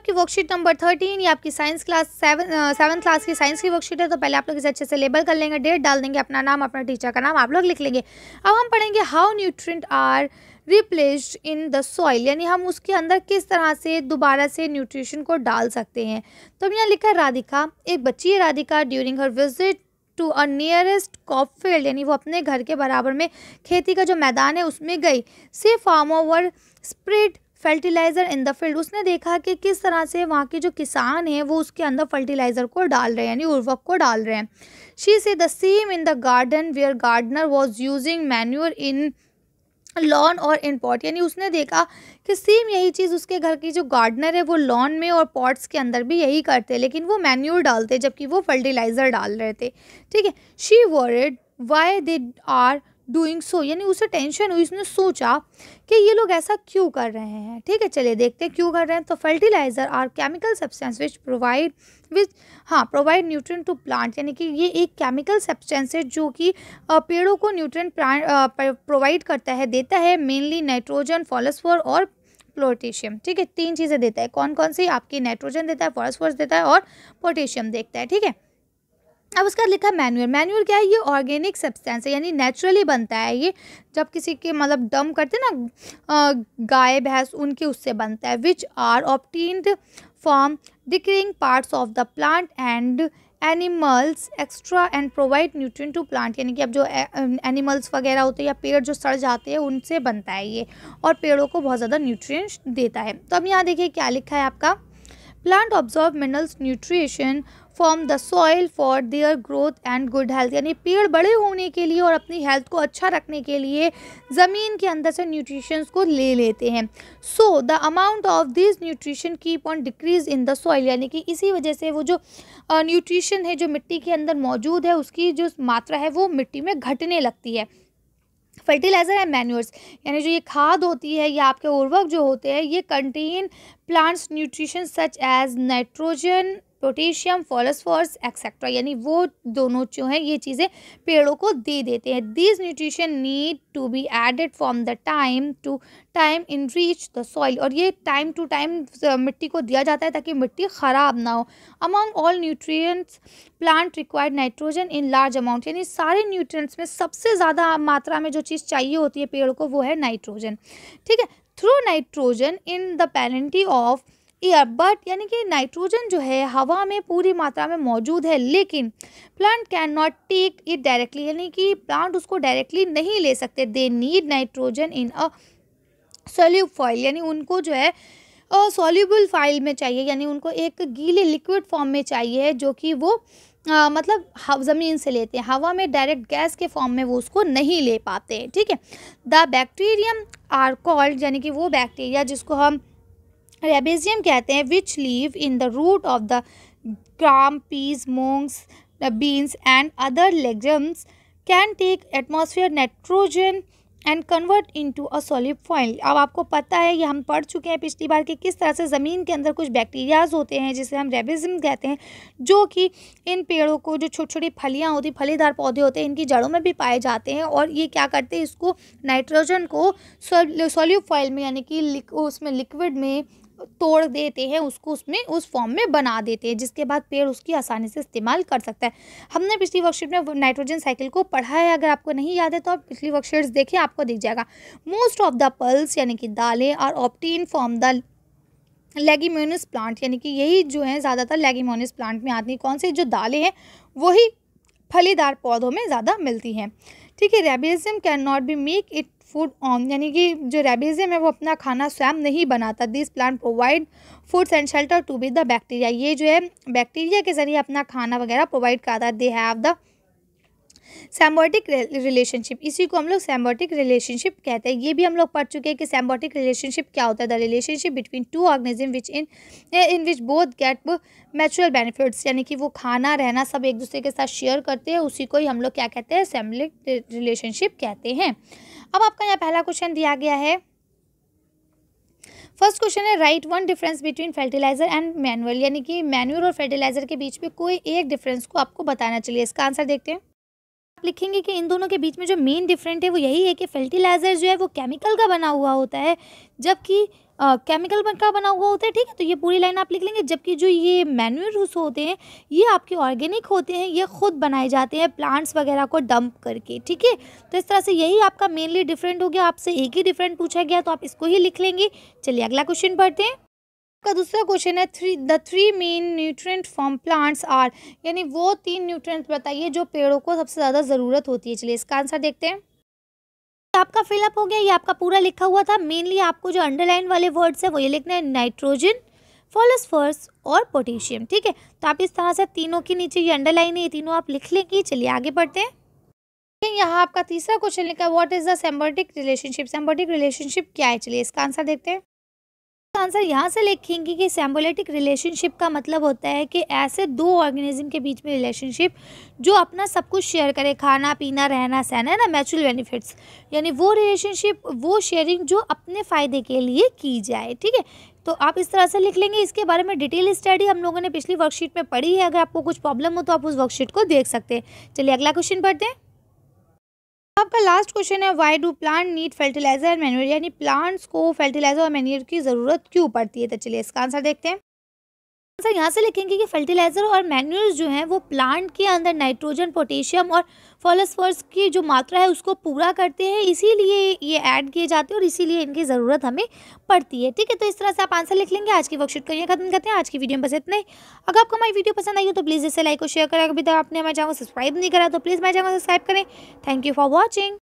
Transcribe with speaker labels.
Speaker 1: आपकी worksheet number thirteen या आपकी science class seven seven class की साइंस की वर्कशीट है तो पहले आप लोग इसे अच्छे से लेबल कर लेंगे डेट डाल देंगे अपना नाम अपना टीचर का नाम आप लोग लिख लेंगे अब हम पढ़ेंगे how nutrient are replaced in the soil यानी हम उसके अंदर किस तरह से दोबारा से न्यूट्रिशन को डाल सकते हैं तो अब यहाँ लिखा है राधिका एक बच्ची है Radhika during her visit to a nearest crop field यानी वो अपने घर के बराबर में खेती का जो मैदान है उसमें गई saw farmer spread fertiliser in the field उसने देखा कि किस तरह से वहाँ के जो किसान हैं वो उसके अंदर फर्टिलाइज़र को डाल रहे हैं यानी उर्वक को डाल रहे हैं she saw the same in the garden where gardener was using manure in lawn और इन पॉट यानी उसने देखा कि सेम यही चीज़ उसके घर की जो गार्डनर है वो लॉन में और पॉट्स के अंदर भी यही करते लेकिन वो मैन्यूर डालते जबकि वो फर्टिलाइज़र डाल रहे थे ठीक है she worried why they are doing so यानी उसे टेंशन हुई उसने सोचा कि ये लोग ऐसा क्यों कर रहे हैं ठीक है चलिए देखते हैं क्यों कर रहे हैं तो fertiliser are chemical substance which provide which हाँ प्रोवाइड न्यूट्रिएंट टू प्लांट यानी कि ये एक केमिकल सब्सटेंस है जो कि पेड़ों को न्यूट्रिएंट प्रोवाइड करता है देता है मेनली नाइट्रोजन फॉलसफोर और पोटेशियम ठीक है तीन चीज़ें देता है कौन कौन सी आपकी नाइट्रोजन देता है फॉस्फोरस देता है और पोटेशियम देखता है ठीक है अब उसका लिखा मैन्यूर मैन्यूर क्या है ये ऑर्गेनिक सब्सटेंस है यानी नेचुरली बनता है ये जब किसी के मतलब डम करते हैं ना गाय भैंस उनके उससे बनता है which are obtained from decaying parts of the plant and animals excreta and provide nutrient to plant यानी कि अब जो एनिमल्स वगैरह होते हैं या पेड़ जो सड़ जाते हैं उनसे बनता है ये और पेड़ों को बहुत ज़्यादा न्यूट्रिएंट्स देता है तो अब यहाँ देखिए क्या लिखा है आपका plant absorb minerals nutrition from the soil for their growth and good health यानी पेड़ बड़े होने के लिए और अपनी हेल्थ को अच्छा रखने के लिए ज़मीन के अंदर से न्यूट्रिशंस को ले लेते हैं so the amount of this nutrition keep on decrease in the soil यानी कि इसी वजह से वो जो न्यूट्रिशन है जो मिट्टी के अंदर मौजूद है उसकी जो मात्रा है वो मिट्टी में घटने लगती है फर्टिलाइज़र एंड मैन्यूर्स यानी जो ये खाद होती है या आपके उर्वरक जो होते हैं ये contain plants nutrition such as nitrogen potassium phosphorus etcetera यानी वो दोनों जो हैं ये चीज़ें पेड़ों को दे देते हैं these nutrition need to be added from the time to time enrich the soil और ये टाइम टू टाइम मिट्टी को दिया जाता है ताकि मिट्टी ख़राब ना हो among all nutrient plant required nitrogen in large amount यानी सारे न्यूट्रिएंट्स में सबसे ज़्यादा मात्रा में जो चीज़ चाहिए होती है पेड़ को वो है नाइट्रोजन ठीक है though nitrogen in the plenty of but यानी कि नाइट्रोजन जो है हवा में पूरी मात्रा में मौजूद है लेकिन plant can not take it directly यानी कि प्लांट उसको डायरेक्टली नहीं ले सकते they need nitrogen in a soluble form यानी उनको जो है सोल्यूबल फाइल में चाहिए यानी उनको एक गीले लिक्विड फॉर्म में चाहिए जो कि वो आ, मतलब हाँ, ज़मीन से लेते हैं हवा में डायरेक्ट गैस के फॉर्म में वो उसको नहीं ले पाते हैं ठीक है द बैक्टीरियम आर कॉल्ड यानी कि वो बैक्टीरिया जिसको हम रेबेजियम कहते हैं which live in the root of the gram peas moongs beans and other legumes can take atmosphere nitrogen and convert into a solid form अब आपको पता है ये हम पढ़ चुके हैं पिछली बार कि किस तरह से ज़मीन के अंदर कुछ बैक्टीरियाज होते हैं जिसे हम रेबिज्म कहते हैं जो कि इन पेड़ों को जो छोटी छोटी फलियाँ होती फलीदार पौधे होते हैं इनकी जड़ों में भी पाए जाते हैं और ये क्या करते हैं इसको नाइट्रोजन को सॉल्यूब फॉइल में यानी कि उसमें लिक्विड में तोड़ देते हैं उसको उसमें उस फॉर्म में बना देते हैं जिसके बाद पेड़ उसकी आसानी से इस्तेमाल कर सकता है हमने पिछली वर्कशीट में नाइट्रोजन साइकिल को पढ़ा है अगर आपको नहीं याद है तो आप पिछली वर्कशीट्स देखें आपको दिख जाएगा मोस्ट ऑफ द पल्स यानी कि दालें और obtain from the leguminous plant यानी कि यही जो है ज़्यादातर लेगिमोनस प्लांट में आती हैं कौन से जो दालें हैं वही फलीदार पौधों में ज़्यादा मिलती हैं ठीक है rhizobium can not be make it food on यानी कि जो रेबिज़म है वो अपना खाना स्वयं नहीं बनाता this plant provide foods and shelter to be the bacteria ये जो है बैक्टीरिया के ज़रिए अपना खाना वगैरह प्रोवाइड कराता है they have the symbiotic relationship इसी को हम लोग सैम्बॉटिक रिलेशनशिप कहते हैं ये भी हम लोग पढ़ चुके हैं कि सैम्बॉटिक रिलेशनशिप क्या होता है the relationship between two organism which in in which both get natural benefits यानी कि वो खाना रहना सब एक दूसरे के साथ शेयर करते हैं उसी को ही हम लोग क्या कहते हैं सैम्बलिक रिलेशनशिप कहते हैं अब आपका यहाँ पहला क्वेश्चन दिया गया है फर्स्ट क्वेश्चन है write one difference between fertiliser and manure यानी कि मैनुअल और फर्टिलाइजर के बीच में कोई एक डिफरेंस को आपको बताना चाहिए इसका आंसर देखते हैं लिखेंगे कि इन दोनों के बीच में जो मेन डिफरेंट है वो यही है कि फर्टिलाइज़र जो है वो केमिकल का बना हुआ होता है जबकि केमिकल का बना हुआ होता है ठीक है तो ये पूरी लाइन आप लिख लेंगे जबकि जो ये मैन्यूरस होते हैं ये आपके ऑर्गेनिक होते हैं ये खुद बनाए जाते हैं प्लांट्स वगैरह को डंप करके ठीक है तो इस तरह से यही आपका मेनली डिफरेंट हो गया आपसे एक ही डिफरेंट पूछा गया तो आप इसको ही लिख लेंगे चलिए अगला क्वेश्चन पढ़ते हैं का दूसरा क्वेश्चन है three the three main nutrient for plants are यानी वो तीन न्यूट्रेंट बताइए जो पेड़ों को सबसे ज़्यादा ज़रूरत होती है चलिए इसका आंसर देखते हैं आपका फिलअप हो गया ये आपका पूरा लिखा हुआ था मेनली आपको जो अंडरलाइन वाले वर्ड्स है वो ये लिखना है नाइट्रोजन फॉलसफर्स और पोटेशियम ठीक है तो आप इस तरह से तीनों के नीचे ये अंडरलाइन है ये तीनों आप लिख लेंगे चलिए आगे बढ़ते हैं यहाँ आपका तीसरा क्वेश्चन लिखा है what is the symbiotic relationship symbiotic relationship क्या है चलिए इसका आंसर देखते हैं आंसर यहाँ से लिखेंगे कि सेम्बोलेटिक रिलेशनशिप का मतलब होता है कि ऐसे दो ऑर्गेनिज्म के बीच में रिलेशनशिप जो अपना सब कुछ शेयर करे खाना पीना रहना सहना है ना मैचुअल बेनिफिट्स यानी वो रिलेशनशिप वो शेयरिंग जो अपने फ़ायदे के लिए की जाए ठीक है तो आप इस तरह से लिख लेंगे इसके बारे में डिटेल स्टडी हम लोगों ने पिछली वर्कशीट में पढ़ी है अगर आपको कुछ प्रॉब्लम हो तो आप उस वर्कशीट को देख सकते हैं चलिए अगला क्वेश्चन पढ़ते हैं आपका लास्ट क्वेश्चन है why do plant need fertiliser manure यानी प्लांट्स को फर्टिलाइजर और मैन्यूर की ज़रूरत क्यों पड़ती है तो चलिए इसका आंसर देखते हैं आंसर यहाँ से लिखेंगे कि फर्टिलाइज़र और मैन्यूर जो हैं वो प्लांट के अंदर नाइट्रोजन पोटेशियम और फॉलसफर्स की जो मात्रा है उसको पूरा करते हैं इसीलिए ये ऐड किए जाते हैं और इसीलिए इनकी ज़रूरत हमें पड़ती है ठीक है तो इस तरह से आप आंसर लिख लेंगे आज की वर्कशीट करिए खत्म करते हैं आज की वीडियो में बस इतने अगर आपको हमारी वीडियो पसंद आई हो तो प्लीज़ इसे लाइक और शेयर करें अभी तक आपने हमारे चैनल को सब्सक्राइब नहीं करा तो प्लीज़ मेरे चैनल को सब्सक्राइब करें थैंक यू फॉर वॉचिंग